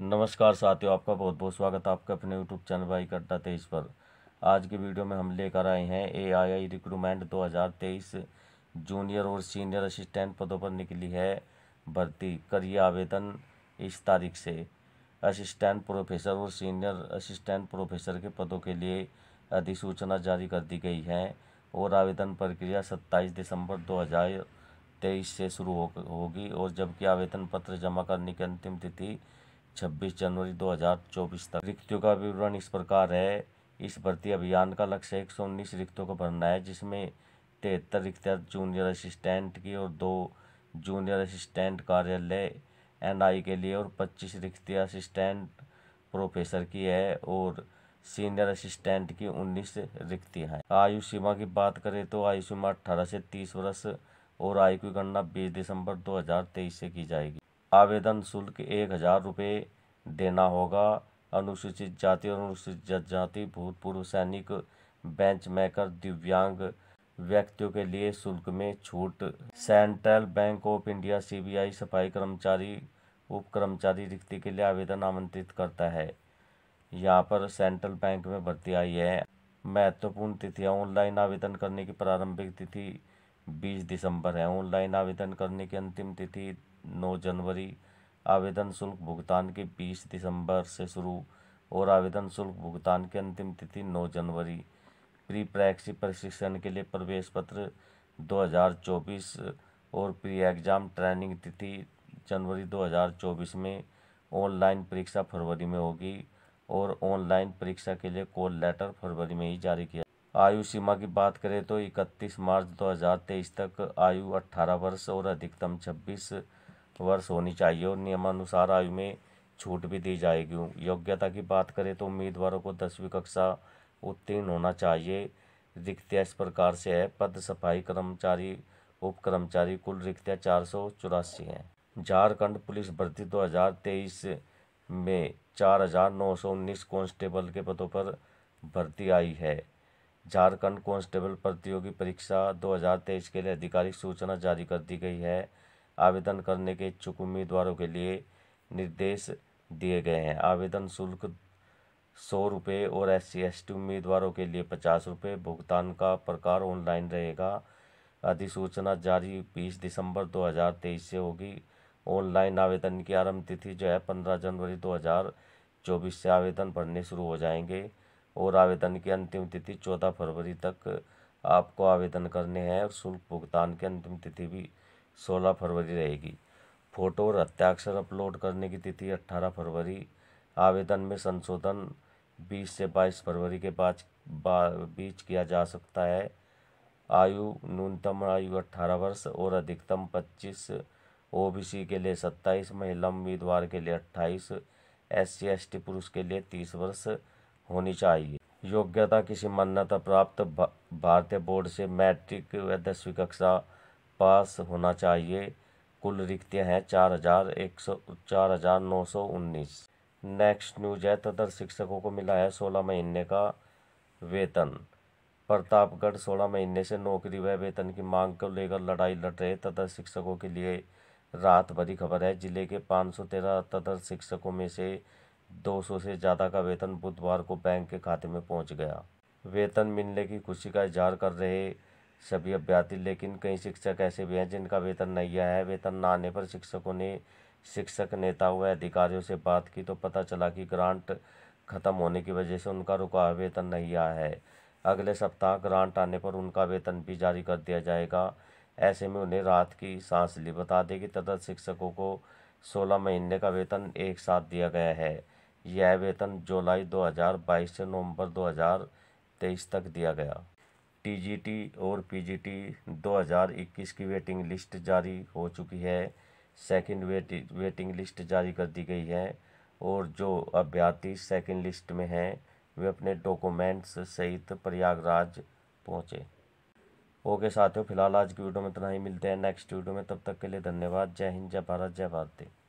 नमस्कार साथियों आपका बहुत बहुत स्वागत है आपके अपने यूट्यूब चैनल भाई कट्टा तेईस पर आज के वीडियो में हम लेकर आए हैं ए आई आई रिक्रूटमेंट दो हज़ार तेईस जूनियर और सीनियर असिस्टेंट पदों पर निकली है भर्ती करिए आवेदन इस तारीख से असिस्टेंट प्रोफेसर और सीनियर असिस्टेंट प्रोफेसर के पदों के लिए अधिसूचना जारी कर दी गई है और आवेदन प्रक्रिया सत्ताईस दिसंबर दो हज़ार तेईस से शुरू होगी और जबकि आवेदन पत्र जमा करने की अंतिम तिथि 26 जनवरी 2024 तक रिक्तियों का विवरण इस प्रकार है इस भर्ती अभियान का लक्ष्य एक सौ उन्नीस रिक्तों को भरना है जिसमें तिहत्तर रिक्तियाँ जूनियर असिस्टेंट की और दो जूनियर असिस्टेंट कार्यालय एनआई के लिए और पच्चीस रिक्तियाँ असिस्टेंट प्रोफेसर की है और सीनियर असिस्टेंट की उन्नीस रिक्तियाँ हैं आयु सीमा की बात करें तो आयु सीमा अट्ठारह से तीस वर्ष और आयु की गणना बीस दिसंबर तेईस से की जाएगी आवेदन शुल्क एक हज़ार रुपये देना होगा अनुसूचित जाति और अनुसूचित जनजाति भूतपूर्व सैनिक बेंच मेकर दिव्यांग व्यक्तियों के लिए शुल्क में छूट Central Bank of India CBI सफाई कर्मचारी उप कर्मचारी रिक्ति के लिए आवेदन आमंत्रित करता है यहाँ पर सेंट्रल बैंक में भर्ती आई है महत्वपूर्ण तिथियाँ ऑनलाइन आवेदन करने की प्रारंभिक तिथि 20 दिसंबर है ऑनलाइन आवेदन करने की अंतिम तिथि नौ जनवरी आवेदन शुल्क भुगतान की बीस दिसंबर से शुरू और आवेदन शुल्क भुगतान की अंतिम तिथि नौ जनवरी प्री प्रैक्सी प्रशिक्षण के लिए प्रवेश पत्र 2024 और प्री एग्ज़ाम ट्रेनिंग तिथि जनवरी 2024 में ऑनलाइन परीक्षा फरवरी में होगी और ऑनलाइन परीक्षा के लिए कॉल लेटर फरवरी में ही जारी किया आयु सीमा की बात करें तो 31 मार्च 2023 तक आयु 18 वर्ष और अधिकतम 26 वर्ष होनी चाहिए और नियमानुसार आयु में छूट भी दी जाएगी योग्यता की बात करें तो उम्मीदवारों को दसवीं कक्षा उत्तीर्ण होना चाहिए रिक्तियाँ इस प्रकार से है पद सफाई कर्मचारी उप कर्मचारी कुल रिक्तियाँ चार सौ चौरासी हैं झारखंड पुलिस भर्ती 2023 में चार हजार नौ सौ उन्नीस कॉन्स्टेबल के पदों पर भर्ती आई है झारखंड कांस्टेबल प्रतियोगी परीक्षा 2023 के लिए आधिकारिक सूचना जारी कर दी गई है आवेदन करने के इच्छुक उम्मीदवारों के लिए निर्देश दिए गए हैं आवेदन शुल्क सौ रुपये और एस सी एस टी उम्मीदवारों के लिए पचास रुपये भुगतान का प्रकार ऑनलाइन रहेगा अधिसूचना जारी बीस दिसंबर दो हज़ार तेईस से होगी ऑनलाइन आवेदन की आरंभ तिथि जो है पंद्रह जनवरी दो हज़ार चौबीस से आवेदन भरने शुरू हो जाएंगे और आवेदन की अंतिम तिथि चौदह फरवरी तक आपको आवेदन करने हैं और शुल्क भुगतान की अंतिम तिथि भी सोलह फरवरी रहेगी फ़ोटो और हत्याक्षर अपलोड करने की तिथि 18 फरवरी आवेदन में संशोधन बीस से बाईस फरवरी के बाद बीच किया जा सकता है आयु न्यूनतम आयु 18 वर्ष और अधिकतम पच्चीस ओबीसी के लिए सत्ताईस महिला उम्मीदवार के लिए अट्ठाईस एस सी एस टी पुरुष के लिए तीस वर्ष होनी चाहिए योग्यता किसी मान्यता प्राप्त भारतीय बोर्ड से मैट्रिक व दसवीं कक्षा पास होना चाहिए कुल रिक्तियां हैं चार हज़ार एक सौ चार हज़ार नौ सौ उन्नीस नेक्स्ट न्यूज है तदर शिक्षकों को मिला है सोलह महीने का वेतन प्रतापगढ़ सोलह महीने से नौकरी व वेतन की मांग को लेकर लड़ाई लड़ रहे तदर शिक्षकों के लिए रात भरी खबर है जिले के पाँच सौ तेरह तदर शिक्षकों में से दो सौ से ज़्यादा का वेतन बुधवार को बैंक के खाते में पहुंच गया वेतन मिलने की खुशी का इजहार कर रहे सभी अभ्यर्थी लेकिन कई शिक्षक ऐसे भी हैं जिनका वेतन नहीं आया है वेतन न आने पर शिक्षकों ने शिक्षक नेता व अधिकारियों से बात की तो पता चला कि ग्रांट खत्म होने की वजह से उनका रुका वेतन नहीं आया है अगले सप्ताह ग्रांट आने पर उनका वेतन भी जारी कर दिया जाएगा ऐसे में उन्हें रात की सांस ली बता दें कि तदर्थ शिक्षकों को सोलह महीने का वेतन एक साथ दिया गया है यह वेतन जुलाई 2022 से नवंबर 2023 तक दिया गया टीजीटी और पीजीटी 2021 की वेटिंग लिस्ट जारी हो चुकी है सेकंड वेट वेटिंग लिस्ट जारी कर दी गई है और जो अभ्यर्थी सेकंड लिस्ट में हैं वे अपने डॉक्यूमेंट्स सहित प्रयागराज पहुँचे ओके साथियों फिलहाल आज की वीडियो में इतना ही मिलते हैं नेक्स्ट वीडियो में तब तक के लिए धन्यवाद जय हिंद जय भारत जय भारती